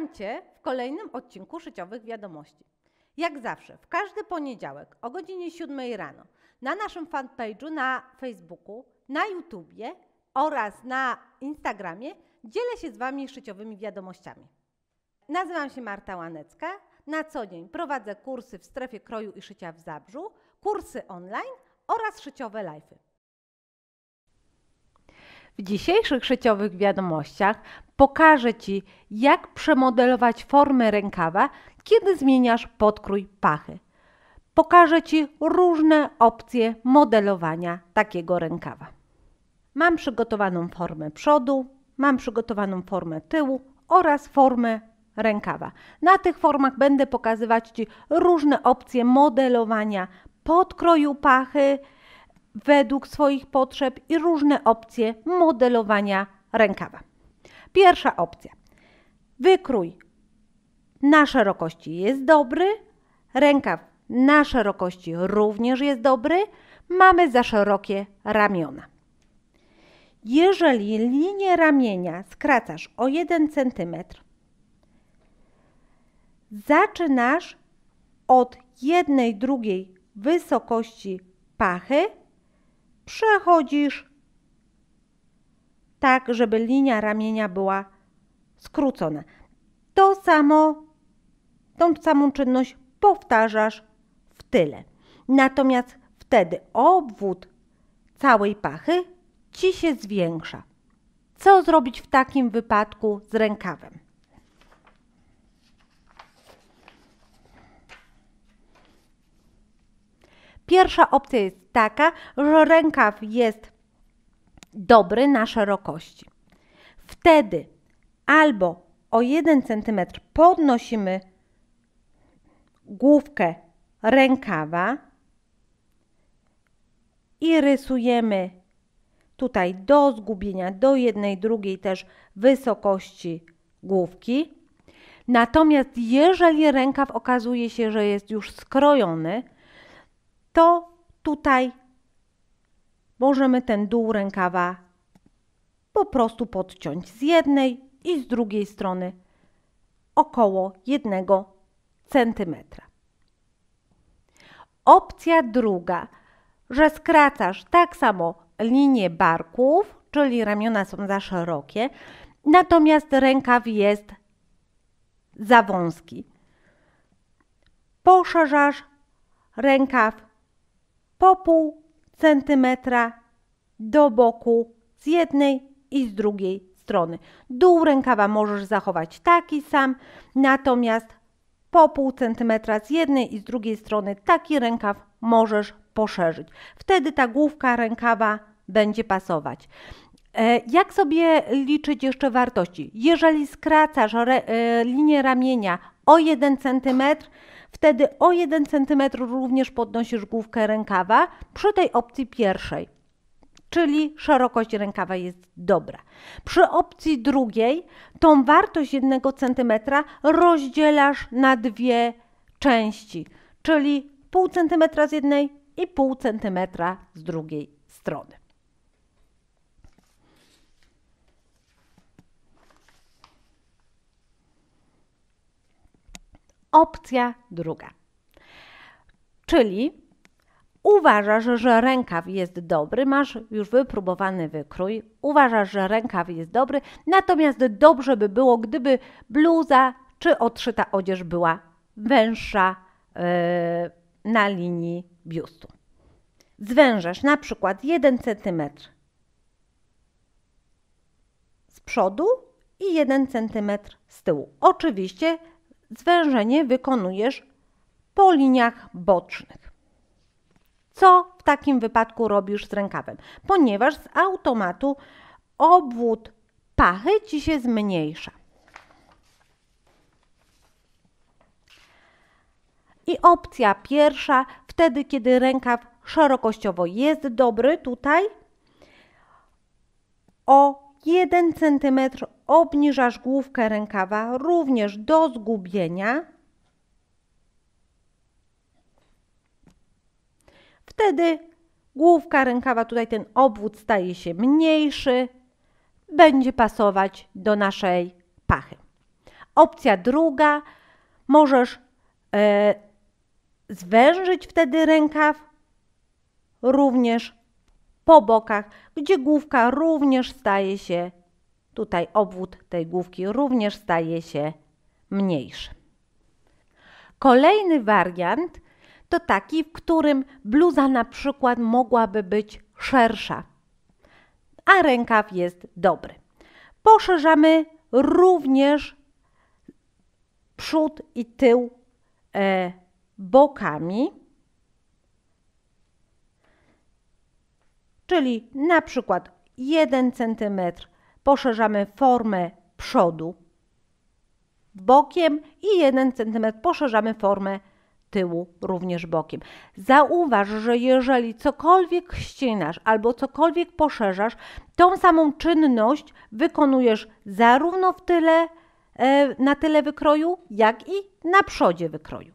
Witam Cię w kolejnym odcinku Życiowych Wiadomości. Jak zawsze, w każdy poniedziałek o godzinie 7 rano na naszym fanpage'u na Facebooku, na YouTubie oraz na Instagramie dzielę się z Wami życiowymi wiadomościami. Nazywam się Marta Łanecka. Na co dzień prowadzę kursy w strefie kroju i szycia w Zabrzu, kursy online oraz szyciowe live'y. W dzisiejszych szyciowych wiadomościach Pokażę Ci, jak przemodelować formę rękawa, kiedy zmieniasz podkrój pachy. Pokażę Ci różne opcje modelowania takiego rękawa. Mam przygotowaną formę przodu, mam przygotowaną formę tyłu oraz formę rękawa. Na tych formach będę pokazywać Ci różne opcje modelowania podkroju pachy według swoich potrzeb i różne opcje modelowania rękawa. Pierwsza opcja. Wykrój na szerokości jest dobry, rękaw na szerokości również jest dobry, mamy za szerokie ramiona. Jeżeli linię ramienia skracasz o 1 cm, zaczynasz od jednej drugiej wysokości pachy, przechodzisz tak żeby linia ramienia była skrócona. To samo, tą samą czynność powtarzasz w tyle. Natomiast wtedy obwód całej pachy ci się zwiększa. Co zrobić w takim wypadku z rękawem? Pierwsza opcja jest taka, że rękaw jest dobry na szerokości. Wtedy albo o 1 cm podnosimy główkę rękawa i rysujemy tutaj do zgubienia, do jednej, drugiej też wysokości główki. Natomiast jeżeli rękaw okazuje się, że jest już skrojony, to tutaj możemy ten dół rękawa po prostu podciąć z jednej i z drugiej strony około 1 cm. Opcja druga, że skracasz tak samo linię barków, czyli ramiona są za szerokie, natomiast rękaw jest za wąski. Poszerzasz rękaw po pół centymetra do boku z jednej i z drugiej strony. Dół rękawa możesz zachować taki sam, natomiast po pół centymetra z jednej i z drugiej strony taki rękaw możesz poszerzyć. Wtedy ta główka rękawa będzie pasować. E, jak sobie liczyć jeszcze wartości? Jeżeli skracasz e, linię ramienia o 1 centymetr Wtedy o 1 cm również podnosisz główkę rękawa przy tej opcji pierwszej czyli szerokość rękawa jest dobra. Przy opcji drugiej tą wartość 1 cm rozdzielasz na dwie części, czyli pół centymetra z jednej i pół centymetra z drugiej strony. opcja druga. Czyli uważasz, że rękaw jest dobry, masz już wypróbowany wykrój, uważasz, że rękaw jest dobry, natomiast dobrze by było, gdyby bluza czy odszyta odzież była węższa yy, na linii biustu. Zwężasz na przykład 1 cm z przodu i 1 cm z tyłu. Oczywiście zwężenie wykonujesz po liniach bocznych. Co w takim wypadku robisz z rękawem? Ponieważ z automatu obwód pachy ci się zmniejsza. I opcja pierwsza, wtedy kiedy rękaw szerokościowo jest dobry, tutaj o 1 cm obniżasz główkę rękawa również do zgubienia. Wtedy główka rękawa, tutaj ten obwód staje się mniejszy, będzie pasować do naszej pachy. Opcja druga, możesz e, zwężyć wtedy rękaw, również po bokach, gdzie główka również staje się, tutaj obwód tej główki również staje się mniejszy. Kolejny wariant to taki, w którym bluza na przykład mogłaby być szersza, a rękaw jest dobry. Poszerzamy również przód i tył e, bokami czyli na przykład 1 cm poszerzamy formę przodu bokiem i 1 cm poszerzamy formę tyłu również bokiem. Zauważ, że jeżeli cokolwiek ścinasz albo cokolwiek poszerzasz, tą samą czynność wykonujesz zarówno w tyle, e, na tyle wykroju, jak i na przodzie wykroju.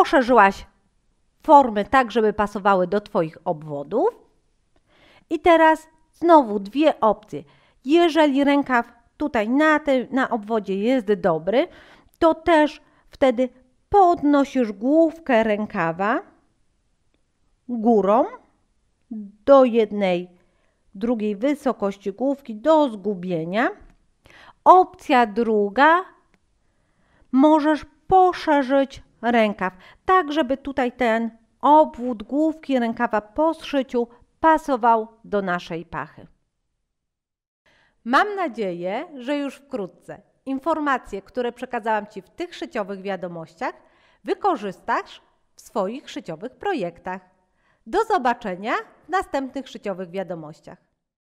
poszerzyłaś formy tak, żeby pasowały do Twoich obwodów. I teraz znowu dwie opcje. Jeżeli rękaw tutaj na, tym, na obwodzie jest dobry, to też wtedy podnosisz główkę rękawa górą do jednej drugiej wysokości główki do zgubienia. Opcja druga, możesz poszerzyć rękaw, tak żeby tutaj ten obwód główki rękawa po szyciu pasował do naszej pachy. Mam nadzieję, że już wkrótce informacje, które przekazałam Ci w tych szyciowych wiadomościach, wykorzystasz w swoich szyciowych projektach. Do zobaczenia w następnych szyciowych wiadomościach.